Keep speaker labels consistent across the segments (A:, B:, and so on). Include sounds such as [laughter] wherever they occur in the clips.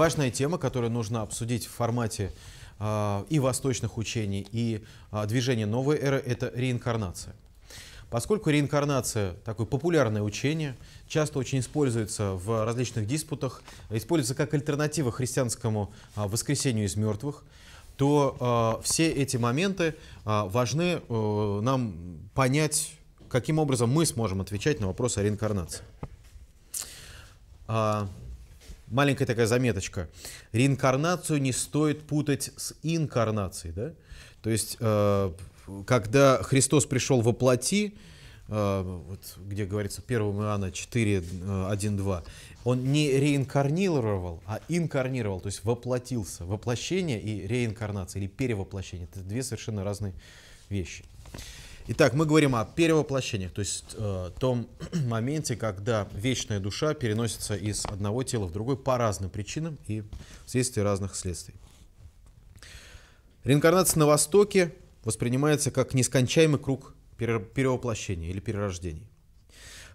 A: Важная тема, которую нужно обсудить в формате а, и восточных учений, и а, движения новой эры, это реинкарнация. Поскольку реинкарнация такое популярное учение, часто очень используется в различных диспутах, используется как альтернатива христианскому а, воскресению из мертвых, то все эти моменты важны э, нам понять, каким образом мы сможем отвечать на вопрос о реинкарнации маленькая такая заметочка. Реинкарнацию не стоит путать с инкарнацией, да? То есть, э, когда Христос пришел во плоти, э, вот, где говорится 1 Иоанна 4, 1, 2, он не реинкарнировал, а инкарнировал, то есть воплотился. Воплощение и реинкарнация или перевоплощение – это две совершенно разные вещи. Итак, мы говорим о перевоплощениях, то есть э, том [clears throat] моменте, когда вечная душа переносится из одного тела в другой по разным причинам и вследствие разных следствий. Реинкарнация на Востоке воспринимается как нескончаемый круг перевоплощений или перерождений.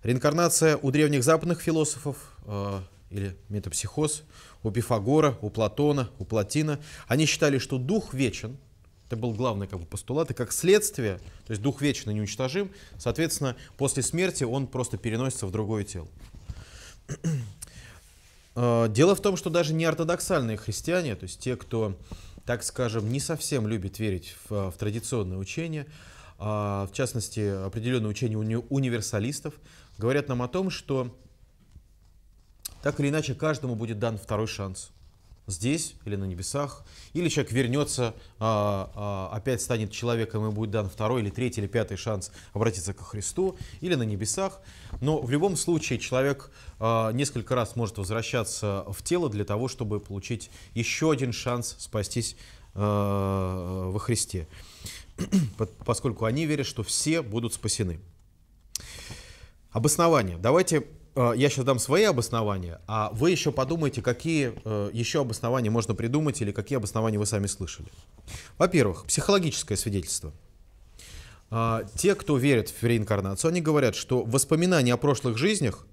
A: Реинкарнация у древних западных философов э, или метапсихоз, у Пифагора, у Платона, у Платина, они считали, что дух вечен – это был главный как бы, постулат. И как следствие, то есть дух вечно неуничтожим, соответственно, после смерти он просто переносится в другое тело. [clears throat] Э, дело в том, что даже неортодоксальные христиане, то есть те, кто, так скажем, не совсем любит верить в, в традиционное учение, а, в частности, определенное учение уни универсалистов, говорят нам о том, что так или иначе каждому будет дан второй шанс – здесь или на небесах, или человек вернется, а, а, опять станет человеком и будет дан второй или третий или пятый шанс обратиться ко Христу, или на небесах. Но в любом случае человек а, несколько раз может возвращаться в тело для того, чтобы получить еще один шанс спастись во Христе, [clears throat] поскольку они верят, что все будут спасены. Обоснование. Давайте Э, я сейчас дам свои обоснования, а вы еще подумайте, какие э, еще обоснования можно придумать или какие обоснования вы сами слышали. Во-первых, психологическое свидетельство. А, те, кто верит в реинкарнацию, они говорят, что воспоминания о прошлых жизнях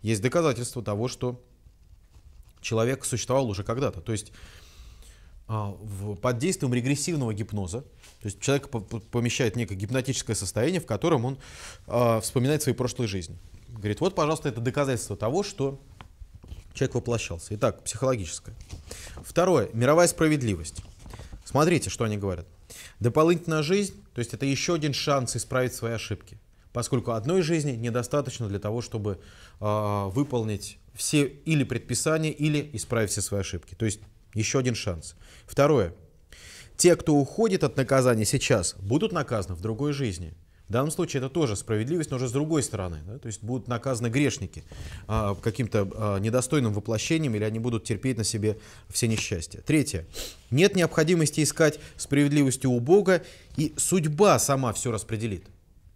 A: есть доказательство того, что человек существовал уже когда-то. То есть а, под действием регрессивного гипноза, то есть человек помещает некое гипнотическое состояние, в котором он а, вспоминает свои прошлые жизни. Говорит, вот, пожалуйста, это доказательство того, что человек воплощался. Итак, психологическое. Второе. Мировая справедливость. Смотрите, что они говорят. Дополнительная жизнь, то есть это еще один шанс исправить свои ошибки. Поскольку одной жизни недостаточно для того, чтобы э, выполнить все или предписания, или исправить все свои ошибки. То есть еще один шанс. Второе. Те, кто уходит от наказания сейчас, будут наказаны в другой жизни. В данном случае это тоже справедливость, но уже с другой стороны. Да? То есть будут наказаны грешники а, каким-то а, недостойным воплощением, или они будут терпеть на себе все несчастья. Третье. Нет необходимости искать справедливости у Бога, и судьба сама все распределит.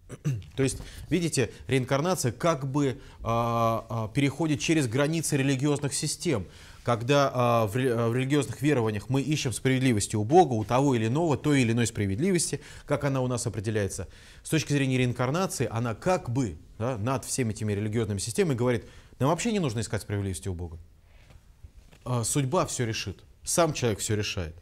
A: [clears throat] То есть, видите, реинкарнация как бы а, а, переходит через границы религиозных систем когда а, а, в религиозных верованиях мы ищем справедливости у Бога, у того или иного, той или иной справедливости, как она у нас определяется. С точки зрения реинкарнации, она как бы да, над всеми этими религиозными системами говорит, нам вообще не нужно искать справедливости у Бога. А, судьба все решит, сам человек все решает.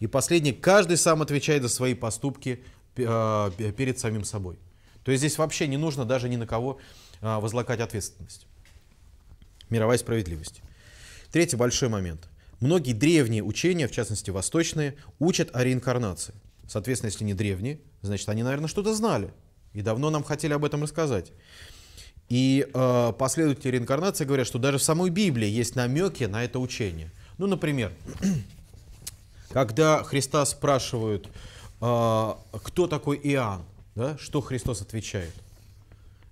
A: И последний, каждый сам отвечает за свои поступки перед самим собой. То есть здесь вообще не нужно даже ни на кого возлагать ответственность. Мировая справедливость. Третий большой момент. Многие древние учения, в частности восточные, учат о реинкарнации. Соответственно, если не древние, значит, они, наверное, что-то знали. И давно нам хотели об этом рассказать. И э, последователи реинкарнации говорят, что даже в самой Библии есть намеки на это учение. Ну, например, [clears throat] когда Христа спрашивают, э, кто такой Иоанн, да, что Христос отвечает?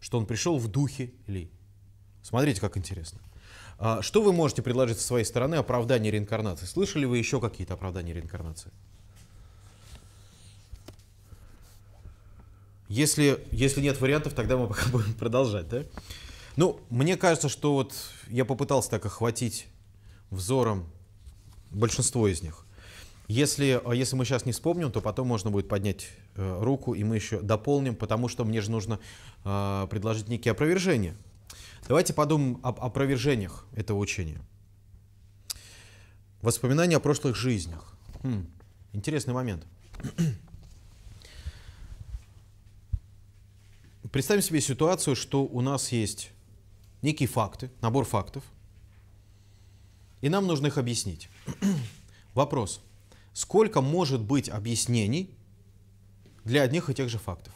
A: Что он пришел в духе ли? Смотрите, как интересно. А, что вы можете предложить со своей стороны оправдание реинкарнации? Слышали вы еще какие-то оправдания реинкарнации? Если, если нет вариантов, тогда мы пока [laughs] будем продолжать, да? Ну, мне кажется, что вот я попытался так охватить взором большинство из них. Если, а если мы сейчас не вспомним, то потом можно будет поднять э, руку, и мы еще дополним, потому что мне же нужно э, предложить некие опровержения. Давайте подумаем об опровержениях этого учения. Воспоминания о прошлых жизнях. Хм, интересный момент. [clears throat] Представим себе ситуацию, что у нас есть некие факты, набор фактов, и нам нужно их объяснить. [clears throat] Вопрос. Сколько может быть объяснений для одних и тех же фактов?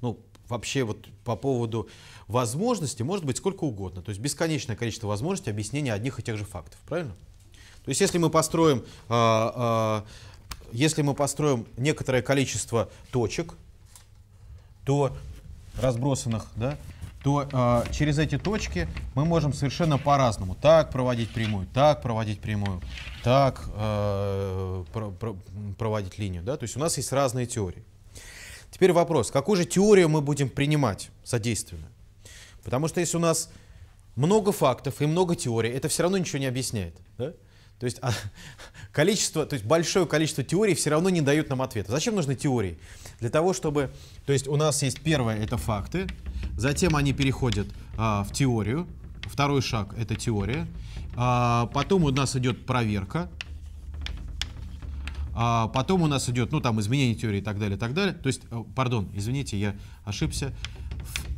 A: Ну, вообще вот по поводу возможностей может быть сколько угодно. То есть бесконечное количество возможностей объяснения одних и тех же фактов, правильно? То есть если мы построим, а, а, если мы построим некоторое количество точек, то разбросанных, да, то э, через эти точки мы можем совершенно по-разному так проводить прямую, так проводить прямую, так э, про, про, проводить линию. Да? То есть у нас есть разные теории. Теперь вопрос, какую же теорию мы будем принимать содейственно? Потому что если у нас много фактов и много теорий, это все равно ничего не объясняет. Да? То есть а, [laughs] количество, то есть большое количество теорий все равно не дают нам ответа. Зачем нужны теории? Для того, чтобы, то есть у нас есть первое это факты, затем они переходят а, в теорию, второй шаг это теория, а, потом у нас идет проверка, а потом у нас идет, ну, там, изменение теории и так далее, и так далее. То есть, э, пардон, извините, я ошибся.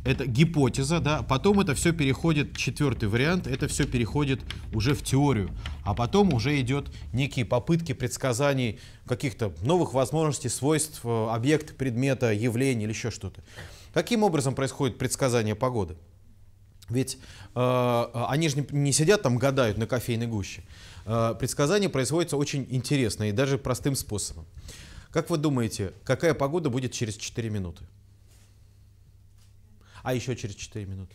A: Это гипотеза, да. Потом это все переходит, четвертый вариант, это все переходит уже в теорию. А потом уже идет некие попытки предсказаний каких-то новых возможностей, свойств э, объекта, предмета, явления или еще что-то. Каким образом происходит предсказание погоды? Ведь э, э, они же не, не сидят там, гадают на кофейной гуще. Э, предсказание производится очень интересно и даже простым способом. Как вы думаете, какая погода будет через 4 минуты? А еще через 4 минуты?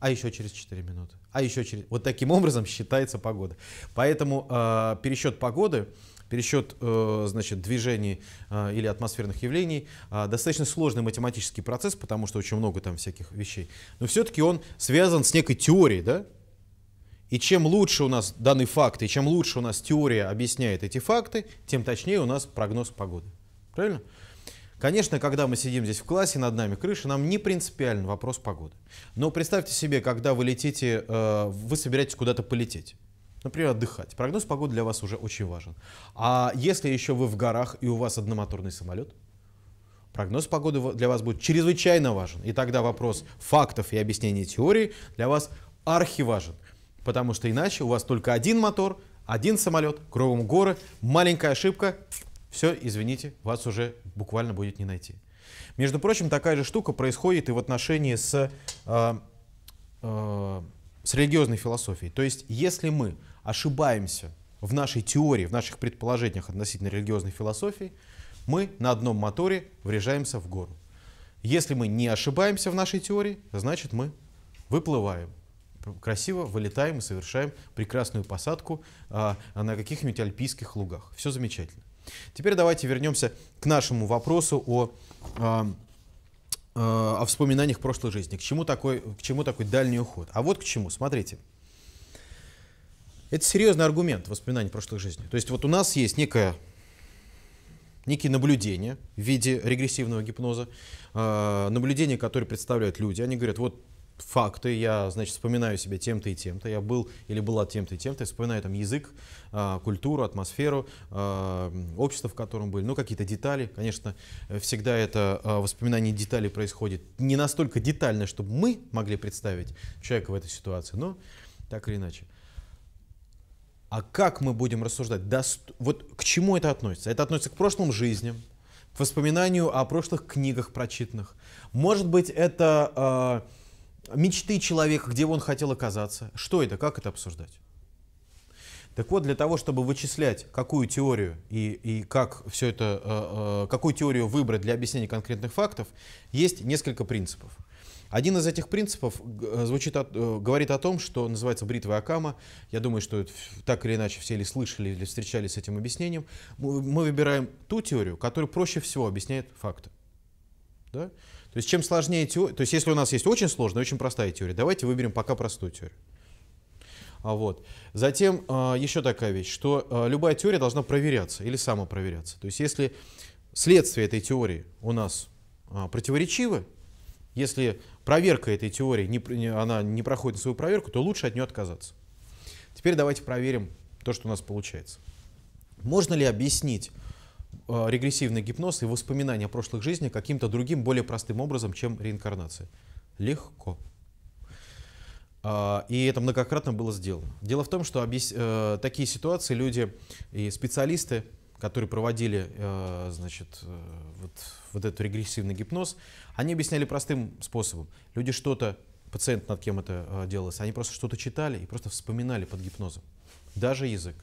A: а еще через 4 минуты, а еще через... Вот таким образом считается погода. Поэтому э, пересчет погоды пересчет э, значит, движений э, или атмосферных явлений э, достаточно сложный математический процесс, потому что очень много там всяких вещей. Но все-таки он связан с некой теорией, да? И чем лучше у нас данный факт, и чем лучше у нас теория объясняет эти факты, тем точнее у нас прогноз погоды. Правильно? Конечно, когда мы сидим здесь в классе, над нами крыша, нам не принципиален вопрос погоды. Но представьте себе, когда вы летите, вы собираетесь куда-то полететь например, отдыхать. Прогноз погоды для вас уже очень важен. А если еще вы в горах и у вас одномоторный самолет, прогноз погоды для вас будет чрезвычайно важен. И тогда вопрос фактов и объяснений теории для вас архиважен. Потому что иначе у вас только один мотор, один самолет, кругом горы, маленькая ошибка, все, извините, вас уже буквально будет не найти. Между прочим, такая же штука происходит и в отношении с э, э, с религиозной философией. То есть, если мы ошибаемся в нашей теории, в наших предположениях относительно религиозной философии, мы на одном моторе врежаемся в гору. Если мы не ошибаемся в нашей теории, значит мы выплываем красиво вылетаем и совершаем прекрасную посадку а, на каких-нибудь альпийских лугах. Все замечательно. Теперь давайте вернемся к нашему вопросу о а, Э, о вспоминаниях прошлой жизни. К чему, такой, к чему такой дальний уход? А вот к чему, смотрите. Это серьезный аргумент воспоминаний прошлой жизни. То есть вот у нас есть некое, некие наблюдения в виде регрессивного гипноза, э, наблюдения, которые представляют люди. Они говорят, вот факты, я, значит, вспоминаю себя тем-то и тем-то, я был или была тем-то и тем-то, я вспоминаю там язык, а, культуру, атмосферу, а, общество, в котором были, ну, какие-то детали. Конечно, всегда это а, воспоминание деталей происходит не настолько детально, чтобы мы могли представить человека в этой ситуации, но так или иначе. А как мы будем рассуждать? Дост... Вот к чему это относится? Это относится к прошлым жизням, к воспоминанию о прошлых книгах прочитанных. Может быть, это... Э мечты человека, где он хотел оказаться. Что это, как это обсуждать? Так вот, для того, чтобы вычислять, какую теорию и, и как все это, э, э, какую теорию выбрать для объяснения конкретных фактов, есть несколько принципов. Один из этих принципов э, звучит, э, говорит о том, что называется бритва Акама. Я думаю, что так или иначе все или слышали, или встречались с этим объяснением. Мы выбираем ту теорию, которая проще всего объясняет факты. Да? То есть чем сложнее теория, то есть если у нас есть очень сложная, очень простая теория, давайте выберем пока простую теорию. А вот. Затем а, еще такая вещь, что а, любая теория должна проверяться или самопроверяться. То есть если следствие этой теории у нас а, противоречивы, если проверка этой теории, не, она не проходит свою проверку, то лучше от нее отказаться. Теперь давайте проверим то, что у нас получается. Можно ли объяснить Э, регрессивный гипноз и воспоминания о прошлых жизнях каким-то другим, более простым образом, чем реинкарнация? Легко. А, и это многократно было сделано. Дело в том, что э, такие ситуации люди и специалисты, которые проводили э, значит, вот, вот этот регрессивный гипноз, они объясняли простым способом. Люди что-то, пациент, над кем это делалось, они просто что-то читали и просто вспоминали под гипнозом. Даже язык.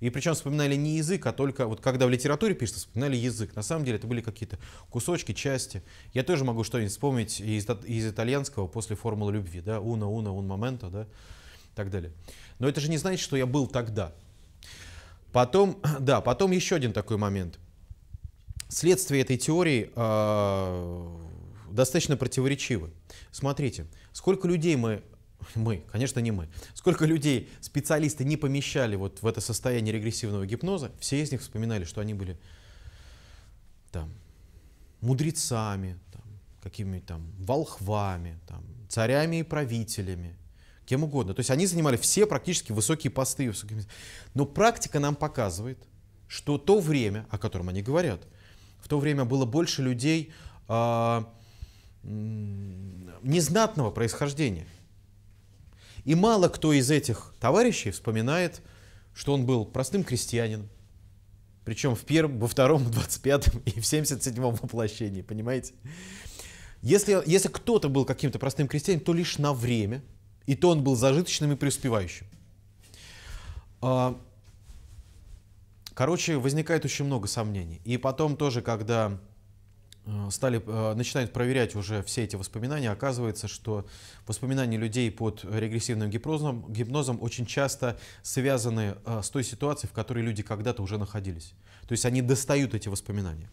A: И причем вспоминали не язык, а только вот когда в литературе пишется, вспоминали язык. На самом деле это были какие-то кусочки, части. Я тоже могу что-нибудь вспомнить из, из итальянского после формулы любви, да, уна, уна, un momento, да, и так далее. Но это же не значит, что я был тогда. Потом, [clears throat] да, потом еще один такой момент. Следствие этой теории э, достаточно противоречивы. Смотрите, сколько людей мы мы, конечно, не мы. Сколько людей специалисты не помещали вот в это состояние регрессивного гипноза, все из них вспоминали, что они были там мудрецами, там, какими то там волхвами, там, царями и правителями, кем угодно. То есть они занимали все практически высокие посты. Но практика нам показывает, что то время, о котором они говорят, в то время было больше людей э, незнатного происхождения. И мало кто из этих товарищей вспоминает, что он был простым крестьянином, причем в первом, во втором, в двадцать пятом и в семьдесят седьмом воплощении, понимаете? Если, если кто-то был каким-то простым крестьянином, то лишь на время, и то он был зажиточным и преуспевающим. А, короче, возникает очень много сомнений. И потом тоже, когда Э, стали, э, начинают проверять уже все эти воспоминания, оказывается, что воспоминания людей под регрессивным гипнозом, гипнозом очень часто связаны э, с той ситуацией, в которой люди когда-то уже находились. То есть они достают эти воспоминания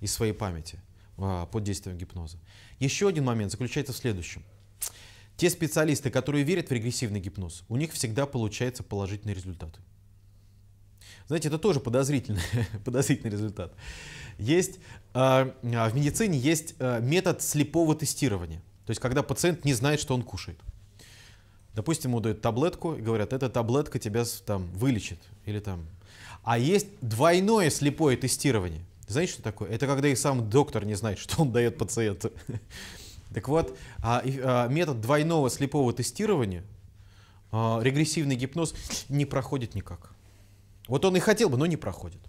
A: из своей памяти под действием гипноза. Еще один момент заключается в следующем. Те специалисты, которые верят в регрессивный гипноз, у них всегда получаются положительные результаты. Знаете, это тоже подозрительный, [laughs] подозрительный результат. Есть, э, в медицине есть а, метод слепого тестирования. То есть, когда пациент не знает, что он кушает. Допустим, ему дают таблетку и говорят, эта таблетка тебя там вылечит. Или там... А есть двойное слепое тестирование. Знаете, что такое? Это когда и сам доктор не знает, [laughs] что он дает пациенту. [laughs] Так вот, метод двойного слепого тестирования, регрессивный гипноз не проходит никак. Вот он и хотел бы, но не проходит.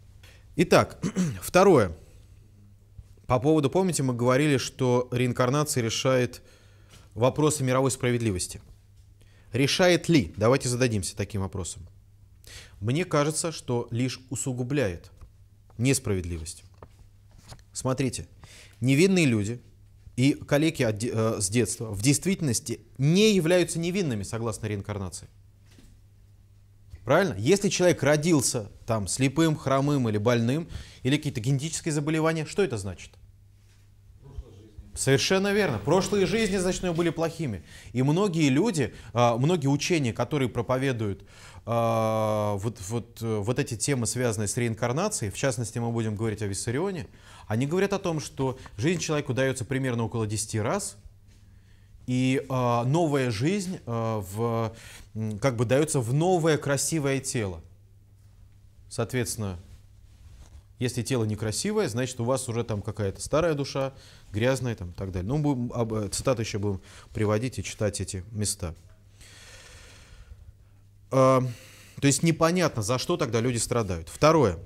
A: Итак, [clears throat] второе. По поводу, помните, мы говорили, что реинкарнация решает вопросы мировой справедливости. Решает ли? Давайте зададимся таким вопросом. Мне кажется, что лишь усугубляет несправедливость. Смотрите, невинные люди и коллеги э, с детства в действительности не являются невинными, согласно реинкарнации. Правильно? Если человек родился там слепым, хромым или больным, или какие-то генетические заболевания, что это значит? Совершенно верно. Прошлые жизни, значит, у были плохими. И многие люди, а, многие учения, которые проповедуют а, вот, вот, вот эти темы, связанные с реинкарнацией, в частности, мы будем говорить о Виссарионе, они говорят о том, что жизнь человеку дается примерно около 10 раз, и а, новая жизнь в как бы дается в новое красивое тело. Соответственно, если тело некрасивое, значит у вас уже там какая-то старая душа, грязная там и так далее. Ну, будем, об, э, цитаты еще будем приводить и читать эти места. А, то есть непонятно, за что тогда люди страдают. Второе.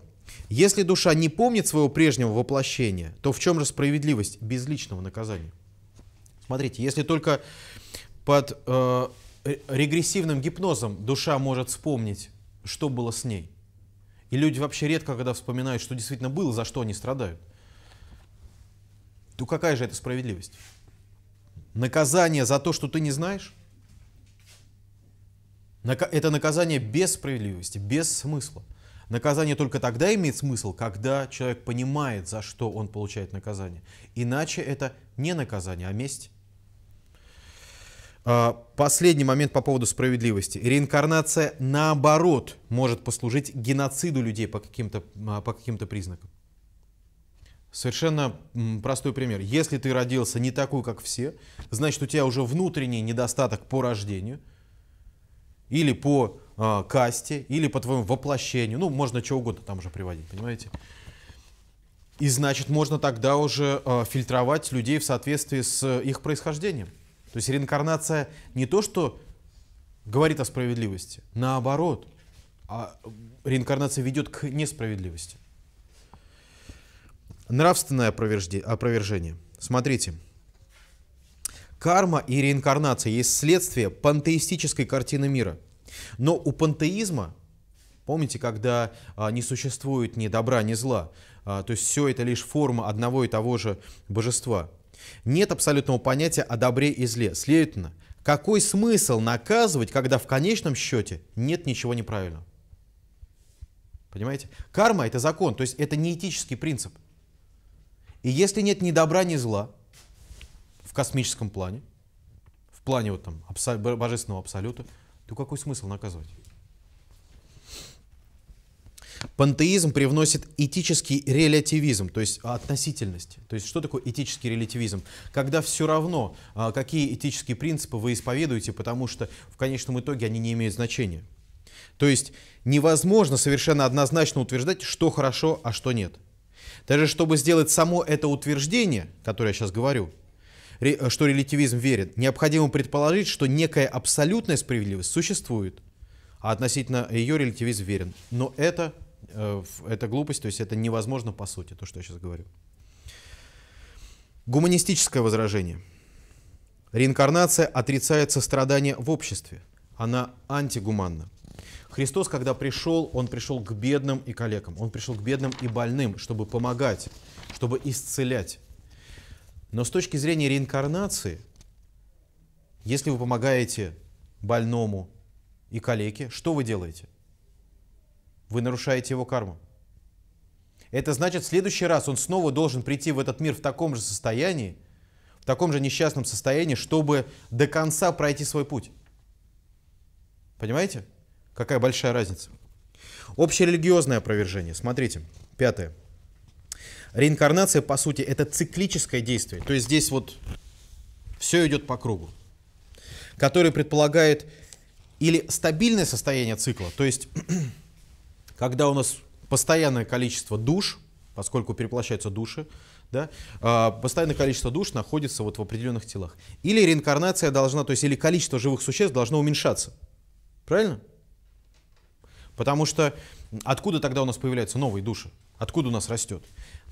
A: Если душа не помнит своего прежнего воплощения, то в чем же справедливость безличного наказания? Смотрите, если только под э, Э, регрессивным гипнозом душа может вспомнить, что было с ней. И люди вообще редко, когда вспоминают, что действительно было, за что они страдают. То ну, какая же это справедливость? Наказание за то, что ты не знаешь? Это наказание без справедливости, без смысла. Наказание только тогда имеет смысл, когда человек понимает, за что он получает наказание. Иначе это не наказание, а месть. А, последний момент по поводу справедливости. Реинкарнация, наоборот, может послужить геноциду людей по каким-то а, по каким то признакам. Совершенно простой пример. Если ты родился не такой, как все, значит, у тебя уже внутренний недостаток по рождению или по э, касте, или по твоему воплощению. Ну, можно что угодно там уже приводить, понимаете? И значит, можно тогда уже э, фильтровать людей в соответствии с э, их происхождением. То есть реинкарнация не то, что говорит о справедливости, наоборот, а реинкарнация ведет к несправедливости. Нравственное опровержение. Смотрите. Карма и реинкарнация есть следствие пантеистической картины мира. Но у пантеизма, помните, когда а, не существует ни добра, ни зла, а, то есть все это лишь форма одного и того же божества – нет абсолютного понятия о добре и зле. Следовательно, какой смысл наказывать, когда в конечном счете нет ничего неправильного? Понимаете? Карма – это закон, то есть это не этический принцип. И если нет ни добра, ни зла в космическом плане, в плане вот там абсо- божественного абсолюта, то какой смысл наказывать? пантеизм привносит этический релятивизм, то есть относительность. То есть что такое этический релятивизм? Когда все равно, а, какие этические принципы вы исповедуете, потому что в конечном итоге они не имеют значения. То есть невозможно совершенно однозначно утверждать, что хорошо, а что нет. Даже чтобы сделать само это утверждение, которое я сейчас говорю, э, что релятивизм верит, необходимо предположить, что некая абсолютная справедливость существует, а относительно ее релятивизм верен. Но это Э, это глупость, то есть это невозможно по сути, то, что я сейчас говорю. Гуманистическое возражение. Реинкарнация отрицает сострадание в обществе. Она антигуманна. Христос, когда пришел, Он пришел к бедным и калекам. Он пришел к бедным и больным, чтобы помогать, чтобы исцелять. Но с точки зрения реинкарнации, если вы помогаете больному и калеке, что вы делаете? Вы нарушаете его карму. Это значит, в следующий раз он снова должен прийти в этот мир в таком же состоянии, в таком же несчастном состоянии, чтобы до конца пройти свой путь. Понимаете? Какая большая разница. Общерелигиозное опровержение. Смотрите, пятое. Реинкарнация, по сути, это циклическое действие. То есть здесь вот все идет по кругу. Который предполагает или стабильное состояние цикла, то есть когда у нас постоянное количество душ, поскольку переплощаются души, да, а, постоянное количество душ находится вот в определенных телах. Или реинкарнация должна, то есть или количество живых существ должно уменьшаться. Правильно? Потому что откуда тогда у нас появляются новые души? Откуда у нас растет?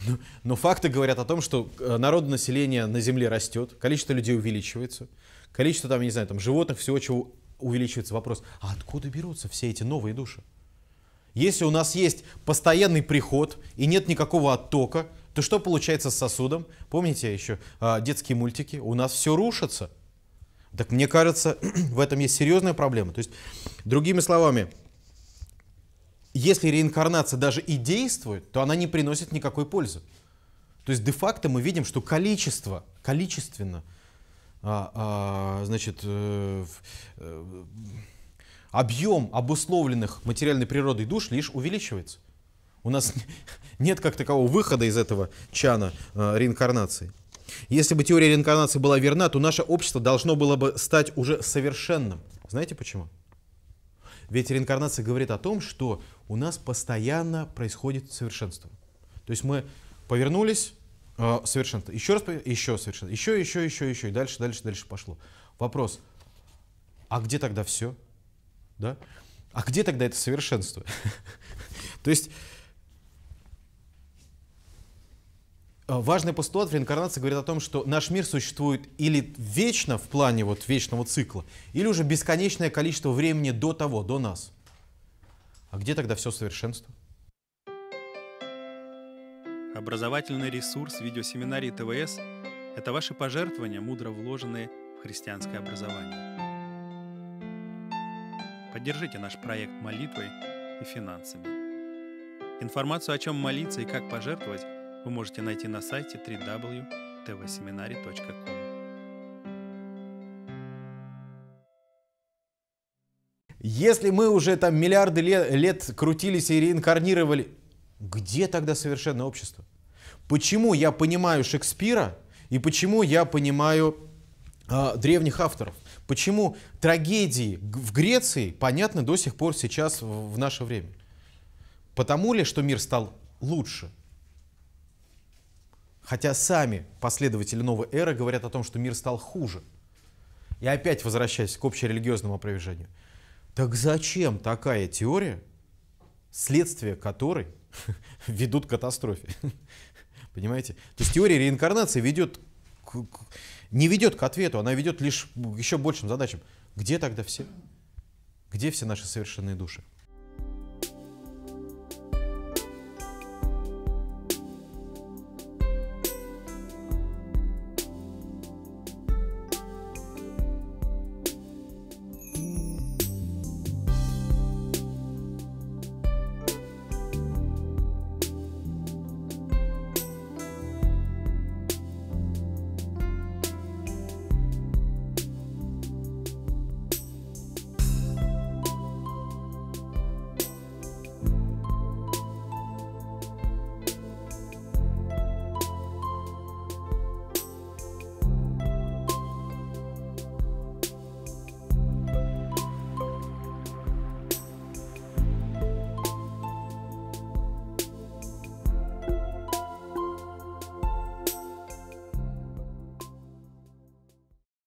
A: Но, ну, но факты говорят о том, что э, народное население на Земле растет, количество людей увеличивается, количество там, я не знаю, там животных, всего чего увеличивается. Вопрос, а откуда берутся все эти новые души? Если у нас есть постоянный приход и нет никакого оттока, то что получается с сосудом? Помните еще а, детские мультики? У нас все рушится. Так мне кажется, [clears throat] в этом есть серьезная проблема. То есть, другими словами, если реинкарнация даже и действует, то она не приносит никакой пользы. То есть де-факто мы видим, что количество, количественно, а, а, значит, э, э, объем обусловленных материальной природой душ лишь увеличивается. У нас [laughs] нет как такового выхода из этого чана э, реинкарнации. Если бы теория реинкарнации была верна, то наше общество должно было бы стать уже совершенным. Знаете почему? Ведь реинкарнация говорит о том, что у нас постоянно происходит совершенство. То есть мы повернулись, э, совершенство, еще раз, еще совершенство, еще, еще, еще, еще, и дальше, дальше, дальше пошло. Вопрос, а где тогда все? Да? А где тогда это совершенство? [laughs] То есть э, важный постулат в реинкарнации говорит о том, что наш мир существует или вечно в плане вот вечного цикла, или уже бесконечное количество времени до того, до нас. А где тогда все совершенство? Образовательный ресурс видеосеминарии ТВС – это ваши пожертвования, мудро вложенные в христианское образование. Поддержите наш проект молитвой и финансами. Информацию, о чем молиться и как пожертвовать, вы можете найти на сайте www.tvseminary.com. Если мы уже там миллиарды лет, лет крутились и реинкарнировали, где тогда совершенное общество? Почему я понимаю Шекспира и почему я понимаю э, древних авторов? Почему трагедии в Греции понятны до сих пор сейчас в наше время? Потому ли, что мир стал лучше? Хотя сами последователи новой эры говорят о том, что мир стал хуже. И опять возвращаясь к общерелигиозному опровержению. Так зачем такая теория, следствие которой [laughs] ведут к катастрофе? [laughs] Понимаете? То есть теория реинкарнации ведет к, к, не ведет к ответу, она ведет лишь к еще большим задачам. Где тогда все? Где все наши совершенные души?